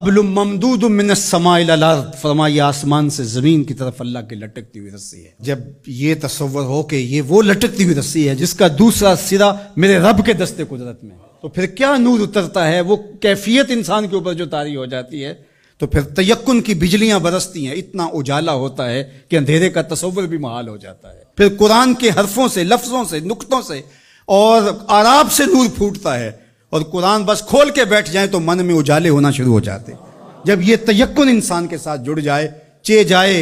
आसमान से ज़मीन की तरफ अल्लाह की लटकती हुई रस्सी है जब ये तस्वर हो कि ये वो लटकती हुई रस्सी है जिसका दूसरा सिरा मेरे रब के दस्ते कुदरत में तो फिर क्या नूर उतरता है वो कैफियत इंसान के ऊपर जो तारी हो जाती है तो फिर तयक्न की बिजलियां बरसती हैं इतना उजाला होता है कि अंधेरे का तस्वर भी महाल हो जाता है फिर कुरान के हरफों से लफ्ज़ों से नुकतों से और आराब से नूर फूटता है और कुरान बस खोल के बैठ जाए तो मन में उजाले होना शुरू हो जाते जब ये तयक्न इंसान के साथ जुड़ जाए चे जाए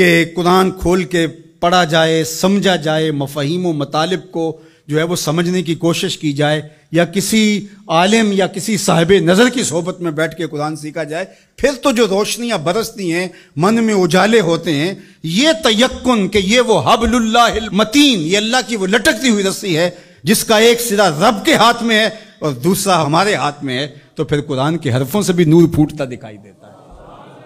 कि कुरान खोल के पढ़ा जाए समझा जाए मफहीम मतालब को जो है वो समझने की कोशिश की जाए या किसी आलिम या किसी साहिब नज़र की सोबत में बैठ के कुरान सीखा जाए फिर तो जो रोशनियाँ बरसती हैं मन में उजाले होते हैं ये तयक्न के ये वो हबलुल्लाह मतीन ये अल्लाह की वो लटकती हुई रस्सी है जिसका एक सिरा रब के हाथ में है और दूसरा हमारे हाथ में है तो फिर कुरान के हरफों से भी नूर फूटता दिखाई देता है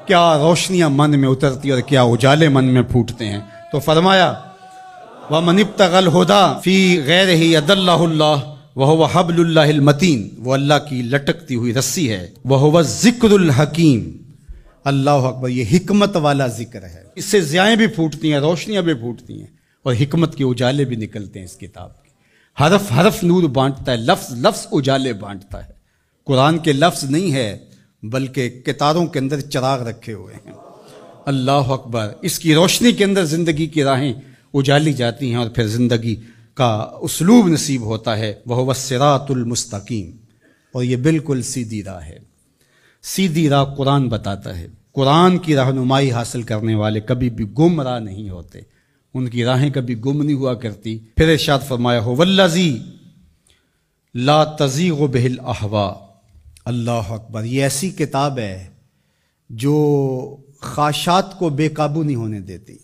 क्या रोशनियां मन में उतरती और क्या उजाले मन में फूटते हैं तो फरमाया व मनिब तगल होदा फी गैर ही अदल्ला वह वह हबलमतीन वो अल्लाह की लटकती हुई रस्सी है वह वह जिक्रकीम अल्लाह अकबर ये हिकमत वाला जिक्र है इससे ज़ियाएँ भी फूटती हैं रोशनियाँ भी फूटती हैं और हिकमत के उजाले भी निकलते हैं इस किताब के हरफ हरफ नूर बांटता है लफ्ज लफ्ज उजाले बांटता है कुरान के लफ्ज नहीं है बल्कि कितारों के अंदर चराग रखे हुए हैं अल्लाह अकबर इसकी रोशनी के अंदर ज़िंदगी की राहें उजाली जाती हैं और फिर ज़िंदगी का उसलूब नसीब होता है वह वसरातुलमस्तकीम और ये बिल्कुल सीधी राह है सीधी राह कुरान बताता है कुरान की रहनुमाई हासिल करने वाले कभी भी गुमराह नहीं होते उनकी राहें कभी गुम नहीं हुआ करती फिर इर्शाद फरमाया हो वल्लाजी ला तजी व बहल अहवा अल्लाह अकबर ये ऐसी किताब है जो खाशात को बेकाबू नहीं होने देती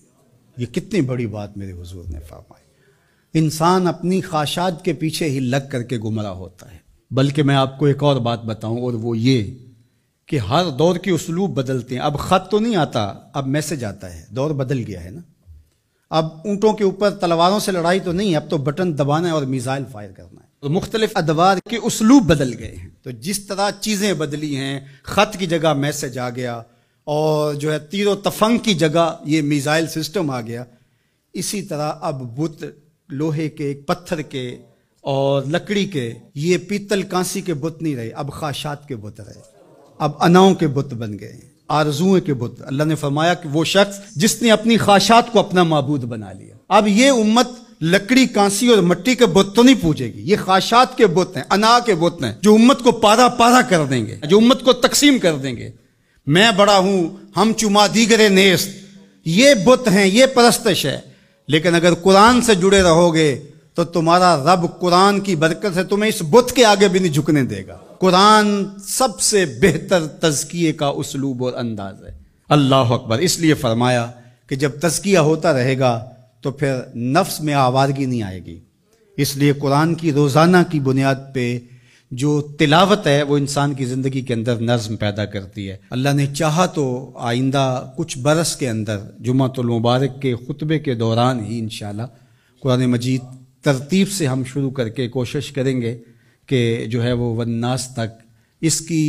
ये कितनी बड़ी बात मेरे हुजूर ने फरमाई इंसान अपनी खाशात के पीछे ही लग करके गुमराह होता है बल्कि मैं आपको एक और बात बताऊं और वो ये कि हर दौर के उसलूब बदलते हैं अब ख़त तो नहीं आता अब मैसेज आता है दौर बदल गया है ना अब ऊंटों के ऊपर तलवारों से लड़ाई तो नहीं है अब तो बटन दबाना है और मिसाइल फायर करना है तो मुख्तलिफ अदवार के उसलूब बदल गए हैं तो जिस तरह चीज़ें बदली हैं ख़त की जगह मैसेज आ गया और जो है तीर तफंग की जगह ये मिसाइल सिस्टम आ गया इसी तरह अब बुत लोहे के पत्थर के और लकड़ी के ये पीतल कांसी के बुत नहीं रहे अब खाशात के बुत रहे अब अनाओं के बुत बन गए हैं आरजुएं के बुत अल्लाह ने फरमाया कि वो शख्स जिसने अपनी ख्वाहिशात को अपना मबूद बना लिया अब ये उम्मत लकड़ी कांसी और मट्टी के बुत तो नहीं पूजेगी ये ख्वाहिशात के बुत हैं अना के बुत हैं जो उम्मत को पारा पारा कर देंगे जो उम्मत को तकसीम कर देंगे मैं बड़ा हूं हम चुमा दीगरे नेस्त ये बुत हैं ये परस्तश है लेकिन अगर कुरान से जुड़े रहोगे तो तुम्हारा रब कुरान की बरकत है तुम्हें इस बुत के आगे भी नहीं झुकने देगा कुरान सबसे बेहतर तजकिए का उसलूब और अंदाज है अल्लाह अकबर इसलिए फरमाया कि जब तजकिया होता रहेगा तो फिर नफ्स में आवारगी नहीं आएगी इसलिए कुरान की रोज़ाना की बुनियाद पर जो तिलावत है वो इंसान की ज़िंदगी के अंदर नज़म पैदा करती है अल्लाह ने चाह तो आइंदा कुछ बरस के अंदर जुम्मतुलमबारक के खुतबे के दौरान ही इन शुरान मजीद तरतीब से हम शुरू करके कोशिश करेंगे कि जो है वो वन्नास तक इसकी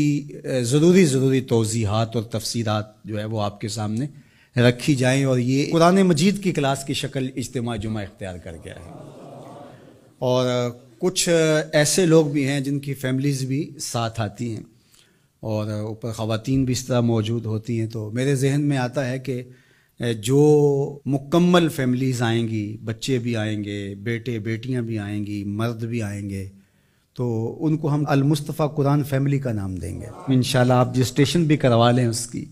ज़रूरी ज़रूरी तोजीहत और तफसीरत जो है वो आपके सामने रखी जाएँ और ये कुरान मजीद की क्लास की शक्ल इज्तम जुमा इख्तियार कर गया है और कुछ ऐसे लोग भी हैं जिनकी फैमिलीज़ भी साथ आती हैं और ऊपर ख़वातीन भी इस तरह मौजूद होती हैं तो मेरे जहन में आता है कि जो मुकम्मल फैमिलीज़ आएंगी बच्चे भी आएंगे बेटे बेटियां भी आएंगी मर्द भी आएंगे तो उनको हम अलमुस्तफ़ा कुरान फैमिली का नाम देंगे इन आप रजिस्ट्रेशन भी करवा लें उसकी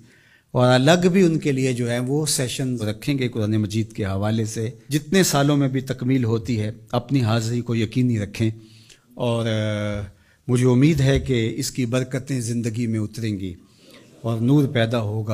और अलग भी उनके लिए जो है वो सेशन रखेंगे कुरान मजीद के हवाले से जितने सालों में भी तकमील होती है अपनी हाजिरी को यकीनी रखें और मुझे उम्मीद है कि इसकी बरकतें ज़िंदगी में उतरेंगी और नूर पैदा होगा